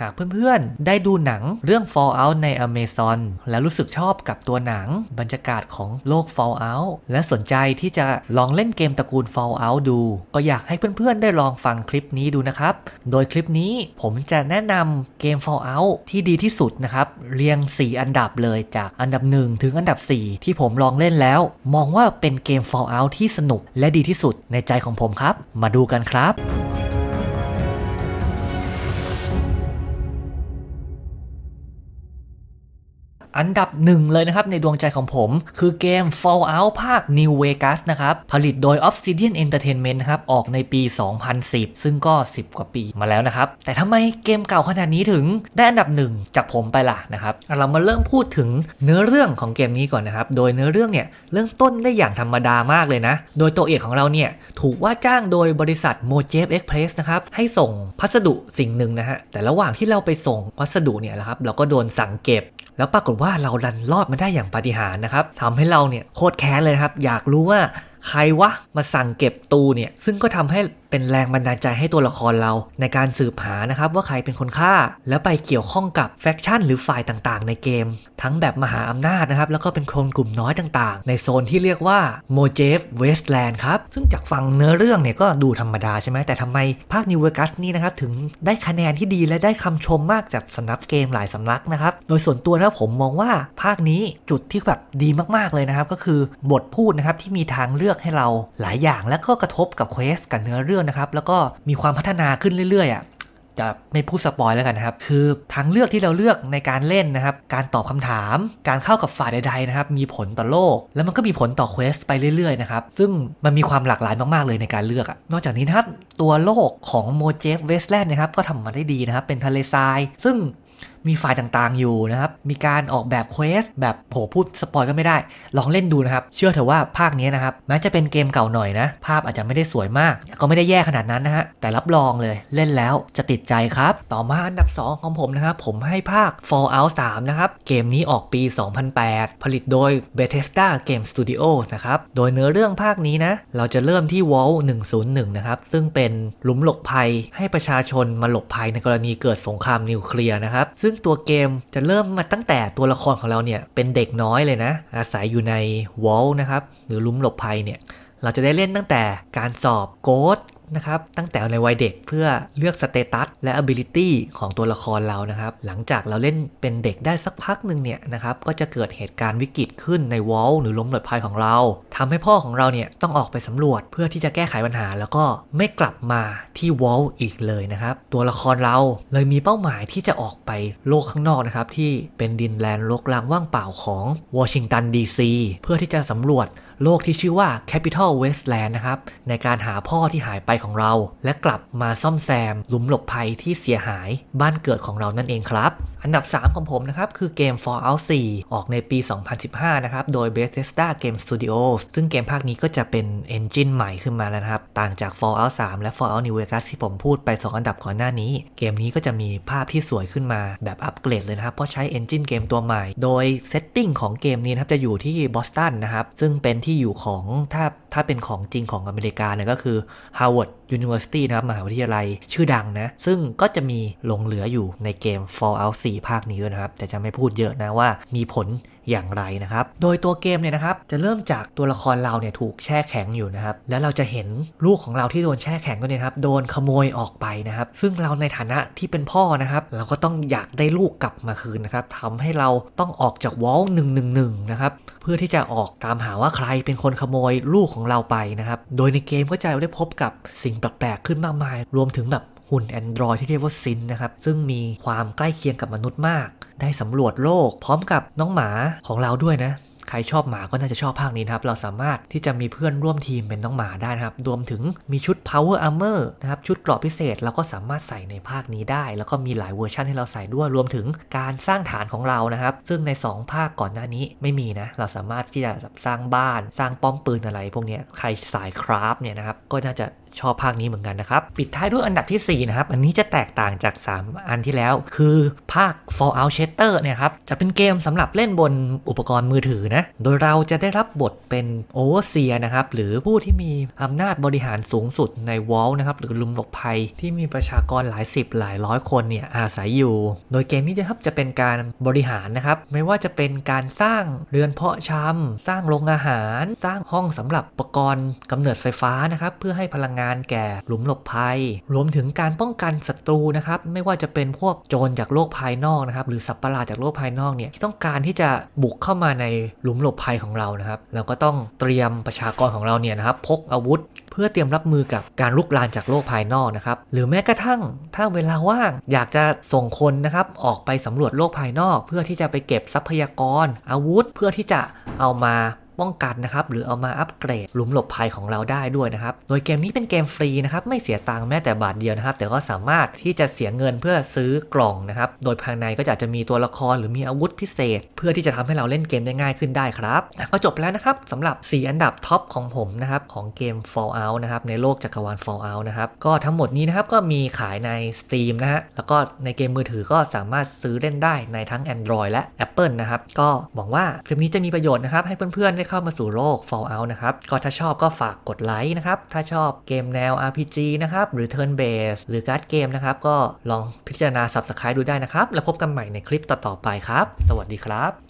หากเพื่อนๆ ได้ดูหนังเรื่อง Fallout ใน Amazon แล้วรู้สึกชอบกับตัวหนังบรรยากาศของโลก Fallout และสนใจที่จะลองเล่นเกมตระกูล Fallout ดู ก็อยากให้เพื่อนๆ ได้ลองฟังคลิปนี้ดูนะครับ โดยคลิปนี้ผมจะแนะนำเกม Fallout ที่ดีที่สุดนะครับเรียง 4 อันดับเลยจากอันดับ 1 ถึงอันดับ 4 ที่ผมลองเล่นแล้ว มองว่าเป็นเกม Fallout ที่สนุก และดีที่สุดในใจของผมครับ มาดูกันครับอันดับหนึ่งเลยนะครับในดวงใจของผมคือเกม Fallout ภาค New Vegas นะครับ ผลิตโดย Obsidian Entertainment นะครับ ออกในปี 2010 ซึ่งก็ 10 กว่าปีมาแล้วนะครับ แต่ทำไมเกมเก่าขนาดนี้ถึงได้อันดับหนึ่งจากผมไปล่ะนะครับ เรามาเริ่มพูดถึงเนื้อเรื่องของเกมนี้ก่อนนะครับ โดยเนื้อเรื่องเนี่ย เริ่มต้นได้อย่างธรรมดามากเลยนะ โดยตัวเอกของเราเนี่ยถูกว่าจ้างโดยบริษัท Mojave Express นะครับให้ส่งพัสดุสิ่งหนึ่งนะฮะแต่ระหว่างที่เราไปส่งพัสดุเนี่ยนะครับเราก็โดนสั่งเก็บแล้วปรากฏว่าเราดันรอดมาได้อย่างปาฏิหาริย์นะครับทำให้เราเนี่ยโคตรแค้นเลยครับ อยากรู้ว่าใครวะมาสั่งเก็บตูเนี่ย ซึ่งก็ทำให้เป็นแรงบันดาลใจให้ตัวละครเราในการสืบหานะครับว่าใครเป็นคนฆ่าแล้วไปเกี่ยวข้องกับแฟคชั่นหรือฝ่ายต่างๆในเกม ทั้งแบบมหาอำนาจนะครับ แล้วก็เป็นคนกลุ่มน้อยต่างๆ ในโซนที่เรียกว่าโมเจฟเวสแลนด์ครับซึ่งจากฟังเนื้อเรื่องเนี่ยก็ดูธรรมดาใช่ไหมแต่ทำไมภาคนิวเวอร์กัสนี่นะครับถึงได้คะแนนที่ดีและได้คำชมมากจากสนับเกมหลายสำนักนะครับโดยส่วนตัวนะผมมองว่าภาคนี้จุดที่แบบดีมากๆเลยนะครับก็คือบทพูดนะครับที่มีทางเลือกลือกให้เราหลายอย่างแล้วก็กระทบกับเควสกับเนื้อเรื่องนะครับแล้วก็มีความพัฒนาขึ้นเรื่อยๆอ่ะจะไม่พูดสปอยแล้วกันนะครับคือทางเลือกที่เราเลือกในการเล่นนะครับ การตอบคำถาม การเข้ากับฝ่ายใดๆนะครับมีผลต่อโลกแล้วมันก็มีผลต่อเควสไปเรื่อยๆนะครับซึ่งมันมีความหลากหลายมาก ๆ เลยในการเลือกอะนอกจากนี้นะครับตัวโลกของโมเจฟเวสแลนด์นะครับ ก็ทำมาได้ดีนะครับเป็นทะเลทรายซึ่งมีไฟล์ต่างๆอยู่นะครับ มีการออกแบบเควสแบบโผพูดสปอยก็ไม่ได้ ลองเล่นดูนะครับ เชื่อเถอะว่าภาคนี้นะครับแม้จะเป็นเกมเก่าหน่อยนะ ภาพอาจจะไม่ได้สวยมากก็ไม่ได้แย่ขนาดนั้นนะฮะ แต่รับรองเลยเล่นแล้วจะติดใจครับ ต่อมาอันดับ 2 ของผมนะครับ ผมให้ภาค Fallout 3 นะครับ เกมนี้ออกปี 2008 ผลิตโดย Bethesda Game Studios นะครับ โดยเนื้อเรื่องภาคนี้นะเราจะเริ่มที่ Wall 101นะครับซึ่งเป็นหลุมหลบภัยให้ประชาชนมาหลบภัยในกรณีเกิดสงครามนิวเคลียร์นะครับซึ่งตัวเกมจะเริ่มมาตั้งแต่ตัวละครของเราเนี่ย เป็นเด็กน้อยเลยนะ อาศัยอยู่ในวอลนะครับ หรือลุ้มหลบภัยเนี่ย เราจะได้เล่นตั้งแต่การสอบโกดนะครับตั้งแต่ในวัยเด็กเพื่อเลือกสเตตัสและ ability ของตัวละครเรานะครับ หลังจากเราเล่นเป็นเด็กได้สักพักหนึ่งเนี่ยนะครับก็จะเกิดเหตุการณ์วิกฤตขึ้นในวอลหรือล้มหลดภัยของเรา ทำให้พ่อของเราเนี่ยต้องออกไปสำรวจเพื่อที่จะแก้ไขปัญหา แล้วก็ไม่กลับมาที่วอลอีกเลยนะครับ ตัวละครเราเลยมีเป้าหมายที่จะออกไปโลกข้างนอกนะครับ ที่เป็นดินแดนโลกลางว่างเปล่าของวอชิงตันดีซีเพื่อที่จะสำรวจโลกที่ชื่อว่า Capital w e s t l a n d นะครับ ในการหาพ่อที่หายไปของเราและกลับมาซ่อมแซม หลุมหลบภัยที่เสียหายบ้านเกิดของเรานั่นเองครับ อันดับ 3 ของผมนะครับ คือเกม Fallout 4 ออกในปี 2015 นะครับ โดย Bethesda Game Studios ซึ่งเกมภาคนี้ก็จะเป็นเอนจินใหม่ขึ้นมาแล้วนะครับ ต่างจาก Fallout 3 และ Fallout New Vegas ที่ผมพูดไป 2 อันดับก่อนหน้านี้ เกมนี้ก็จะมีภาพที่สวยขึ้นมาแบบอัปเกรดเลยนะครับ เพราะใช้เอนจินเกมตัวใหม่โดยเซตติ้งของเกมนี้นะครับจะอยู่ที่บอสตันนะครับซึ่งเป็นทที่อยู่ของถ้าถ้าเป็นของจริงของอเมริกาเนี่ยก็คือ Harvard University นะครับมหาวิทยาลัยชื่อดังนะ ซึ่งก็จะมีหลงเหลืออยู่ในเกม Fallout 4 ภาคนี้ด้วยนะครับ แต่จะไม่พูดเยอะนะว่ามีผลอย่างไรนะครับ โดยตัวเกมเนี่ยนะครับ จะเริ่มจากตัวละครเราเนี่ย ถูกแช่แข็งอยู่นะครับ แล้วเราจะเห็นลูกของเราที่โดนแช่แข็งก็เนี่ยครับ โดนขโมยออกไปนะครับ ซึ่งเราในฐานะที่เป็นพ่อนะครับ เราก็ต้องอยากได้ลูกกลับมาคืนนะครับทำให้เราต้องออกจากวอลหนึ่งหนึ่งหนึ่งนะครับเพื่อที่จะออกตามหาว่าใครเป็นคนขโมยลูกของเราไปนะครับโดยในเกมก็จะได้พบกับสิ่งแปลกๆขึ้นมากมาย รวมถึงแบบหุ่นแอนดรอยที่เรียกว่าซินนะครับ ซึ่งมีความใกล้เคียงกับมนุษย์มาก ได้สำรวจโลก พร้อมกับน้องหมาของเราด้วยนะ ใครชอบหมาก็น่าจะชอบภาคนี้นะครับ เราสามารถที่จะมีเพื่อนร่วมทีมเป็นน้องหมาได้นะครับ รวมถึงมีชุด power armor นะครับ ชุดเกราะพิเศษ เราก็สามารถใส่ในภาคนี้ได้ แล้วก็มีหลายเวอร์ชันให้เราใส่ด้วย รวมถึงการสร้างฐานของเรานะครับ ซึ่งใน 2 ภาคก่อนหน้านี้ไม่มีนะ เราสามารถที่จะสร้างบ้าน สร้างป้อมปืนอะไร พวกนี้ใครสายคราฟเนี่ยนะครับ ก็น่าจะชอบภาคนี้เหมือนกันนะครับ ปิดท้ายด้วยอันดับที่ 4 นะครับ อันนี้จะแตกต่างจาก 3 อันที่แล้วคือภาค Fallout Shelter เนี่ยครับ จะเป็นเกมสำหรับเล่นบนอุปกรณ์มือถือนะ โดยเราจะได้รับบทเป็นโอเวอร์เซียนะครับ หรือผู้ที่มีอำนาจบริหารสูงสุดในวอลนะครับ หรือลุมหลบภัยที่มีประชากรหลายสิบหลายร้อยคนเนี่ยอาศัยอยู่ โดยเกมนี้นะครับจะเป็นการบริหารนะครับ ไม่ว่าจะเป็นการสร้างเรือนเพาะชำ สร้างโรงอาหาร สร้างห้องสำหรับอุปกรณ์กำเนิดไฟฟ้านะครับ เพื่อให้พลังงานการแก่หลุมหลบภัย รวมถึงการป้องกันศัตรูนะครับ ไม่ว่าจะเป็นพวกโจรจากโลกภายนอกนะครับหรือสัตว์ประหลาดจากโลกภายนอกเนี่ยที่ต้องการที่จะบุกเข้ามาในหลุมหลบภัยของเรานะครับเราก็ต้องเตรียมประชากรของเราเนี่ยนะครับ พกอาวุธเพื่อเตรียมรับมือกับการลุกลานจากโลกภายนอกนะครับ หรือแม้กระทั่งถ้าเวลาว่างอยากจะส่งคนนะครับออกไปสำรวจโลกภายนอก เพื่อที่จะไปเก็บทรัพยากรอาวุธเพื่อที่จะเอามาป้องกันนะครับหรือเอามาอัปเกรดหลุมหลบภัยของเราได้ด้วยนะครับ โดยเกมนี้เป็นเกมฟรีนะครับ ไม่เสียตังค์แม้แต่บาทเดียวนะครับ แต่ก็สามารถที่จะเสียเงินเพื่อซื้อกล่องนะครับ โดยภายในก็จะจะมีตัวละคร หรือมีอาวุธพิเศษ เพื่อที่จะทำให้เราเล่นเกมได้ง่ายขึ้นได้ครับก็จบแล้วนะครับสำหรับ 4 อันดับท็อปของผมนะครับของเกม Fallout นะครับในโลกจักรวาล Fallout นะครับก็ทั้งหมดนี้นะครับก็มีขายใน Steam นะฮะแล้วก็ในเกมมือถือก็สามารถซื้อเล่นได้ในทั้ง Android และ Apple นะครับก็หวังว่าคลิปนี้จะมีประโยชน์นะครับให้เพื่อนๆได้เข้ามาสู่โลก Fallout นะครับ ก็ถ้าชอบก็ฝากกดไลค์นะครับ ถ้าชอบเกมแนว RPG นะครับ หรือ Turn Base หรือการ์ดเกมนะครับ ก็ลองพิจารณา Subscribe ดูได้นะครับ แล้วพบกันใหม่ในคลิปต่อๆ ไปครับ สวัสดีครับ